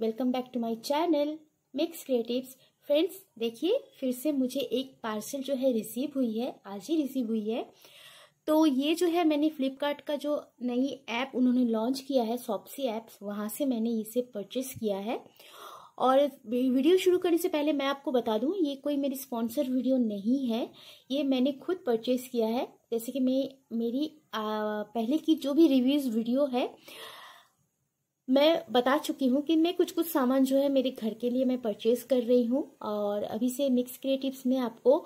welcome back to my channel mix creatives friends देखिए फिर से मुझे एक पार्सल जो है रिसीव हुई है आज ही रिसीव हुई है तो ये जो है मैंने फ्लिपकार्ट का जो नई ऐप उन्होंने लॉन्च किया है सॉप्सी ऐप वहाँ से मैंने इसे परचेस किया है और वीडियो शुरू करने से पहले मैं आपको बता दूं ये कोई मेरी स्पॉन्सर वीडियो नहीं है ये मैंने खुद परचेस किया है जैसे कि मैं मेरी आ, पहले की जो भी रिव्यूज़ वीडियो है मैं बता चुकी हूँ कि मैं कुछ कुछ सामान जो है मेरे घर के लिए मैं परचेज कर रही हूँ और अभी से मिक्स क्रिएटिव्स में आपको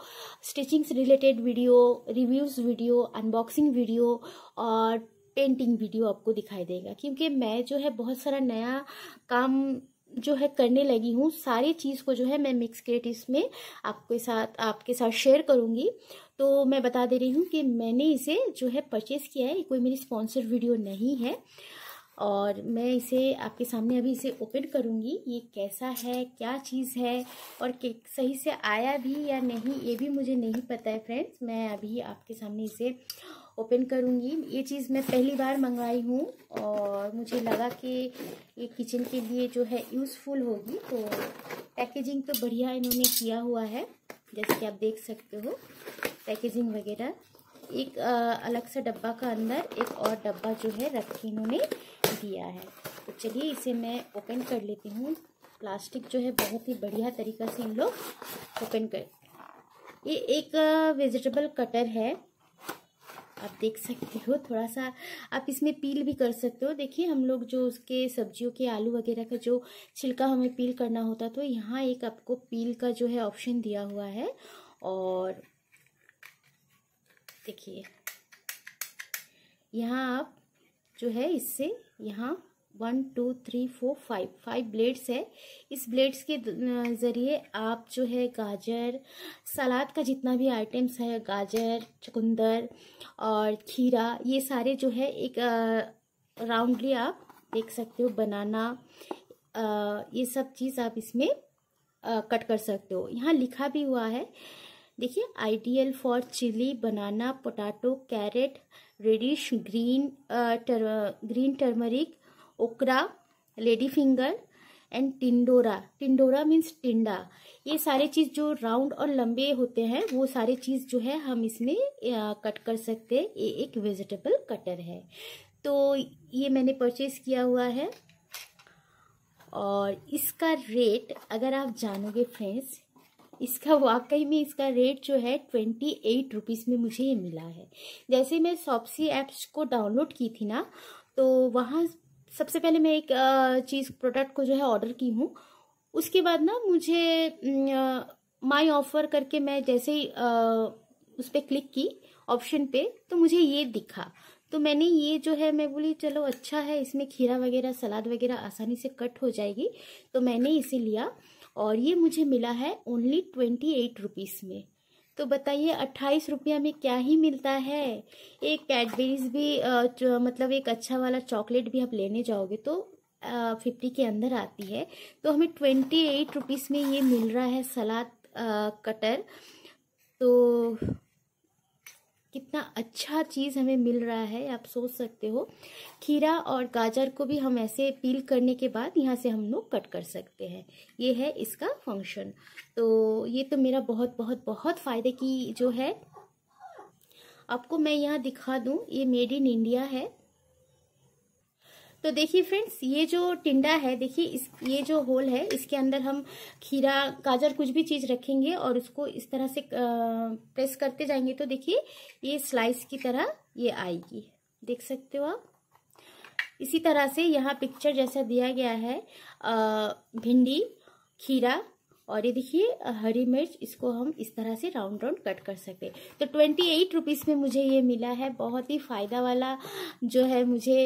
स्टिचिंग से related video reviews video unboxing video और पेंटिंग वीडियो आपको दिखाई देगा क्योंकि मैं जो है बहुत सारा नया काम जो है करने लगी हूँ सारी चीज़ को जो है मैं मिक्स क्रिएटिव्स में आपके साथ आपके साथ शेयर करूँगी तो मैं बता दे रही हूँ कि मैंने इसे जो है परचेज़ किया है कोई मेरी स्पॉन्सर वीडियो नहीं है और मैं इसे आपके सामने अभी इसे ओपन करूँगी ये कैसा है क्या चीज़ है और सही से आया भी या नहीं ये भी मुझे नहीं पता है फ्रेंड्स मैं अभी आपके सामने इसे ओपन करूँगी ये चीज़ मैं पहली बार मंगवाई हूँ और मुझे लगा कि ये किचन के लिए जो है यूज़फुल होगी तो पैकेजिंग तो बढ़िया इन्होंने किया हुआ है जैसे कि आप देख सकते हो पैकेजिंग वगैरह एक अलग सा डब्बा का अंदर एक और डब्बा जो है रख के इन्होंने दिया है तो चलिए इसे मैं ओपन कर लेती हूँ प्लास्टिक जो है बहुत ही बढ़िया तरीका से इन लोग ओपन कर ये एक वेजिटेबल कटर है आप देख सकते हो थोड़ा सा आप इसमें पील भी कर सकते हो देखिए हम लोग जो उसके सब्जियों के आलू वगैरह का जो छिलका हमें पील करना होता तो यहाँ एक आपको पील का जो है ऑप्शन दिया हुआ है और देखिए यहाँ आप जो है इससे यहाँ one two three four five five blades है इस ब्लेड्स के ज़रिए आप जो है गाजर सलाद का जितना भी आइटम्स है गाजर चुकंदर और खीरा ये सारे जो है एक राउंडली आप देख सकते हो बनाना आ, ये सब चीज़ आप इसमें आ, कट कर सकते हो यहाँ लिखा भी हुआ है देखिए ideal for chilli banana potato carrot radish green टर, green turmeric okra lady finger and tindora tindora means tinda ये सारे चीज़ जो राउंड और लंबे होते हैं वो सारे चीज़ जो है हम इसमें कट कर सकते हैं ये एक वेजिटेबल कटर है तो ये मैंने परचेज किया हुआ है और इसका रेट अगर आप जानोगे फ्रेंड्स इसका वाकई में इसका रेट जो है ट्वेंटी एट रुपीज़ में मुझे ये मिला है जैसे मैं सॉप्सी ऐप्स को डाउनलोड की थी ना तो वहाँ सबसे पहले मैं एक चीज़ प्रोडक्ट को जो है ऑर्डर की हूँ उसके बाद ना मुझे माय ऑफर करके मैं जैसे ही उस पर क्लिक की ऑप्शन पे तो मुझे ये दिखा तो मैंने ये जो है मैं बोली चलो अच्छा है इसमें खीरा वगैरह सलाद वगैरह आसानी से कट हो जाएगी तो मैंने इसे लिया और ये मुझे मिला है ओनली ट्वेंटी एट रुपीज़ में तो बताइए अट्ठाईस रुपया में क्या ही मिलता है एक कैडबेरीज भी मतलब एक अच्छा वाला चॉकलेट भी आप लेने जाओगे तो फिफ्टी के अंदर आती है तो हमें ट्वेंटी एट में ये मिल रहा है सलाद कटर तो कितना अच्छा चीज़ हमें मिल रहा है आप सोच सकते हो खीरा और गाजर को भी हम ऐसे पील करने के बाद यहाँ से हम लोग कट कर सकते हैं ये है इसका फंक्शन तो ये तो मेरा बहुत बहुत बहुत फ़ायदे की जो है आपको मैं यहाँ दिखा दूँ ये मेड इन इंडिया है तो देखिए फ्रेंड्स ये जो टिंडा है देखिए इस ये जो होल है इसके अंदर हम खीरा गाजर कुछ भी चीज़ रखेंगे और उसको इस तरह से प्रेस करते जाएंगे तो देखिए ये स्लाइस की तरह ये आएगी देख सकते हो आप इसी तरह से यहाँ पिक्चर जैसा दिया गया है भिंडी खीरा और ये देखिए हरी मिर्च इसको हम इस तरह से राउंड राउंड कट कर सकते हैं तो ट्वेंटी एट रुपीज़ में मुझे ये मिला है बहुत ही फ़ायदा वाला जो है मुझे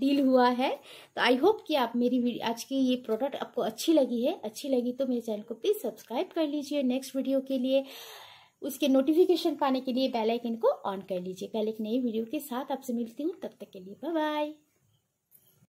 डील हुआ है तो आई होप कि आप मेरी आज की ये प्रोडक्ट आपको अच्छी लगी है अच्छी लगी तो मेरे चैनल को प्लीज़ सब्सक्राइब कर लीजिए नेक्स्ट वीडियो के लिए उसके नोटिफिकेशन पाने के लिए बेल आइकन को ऑन कर लीजिए पहले एक नई वीडियो के साथ आपसे मिलती हूँ तब तक के लिए बाय बाय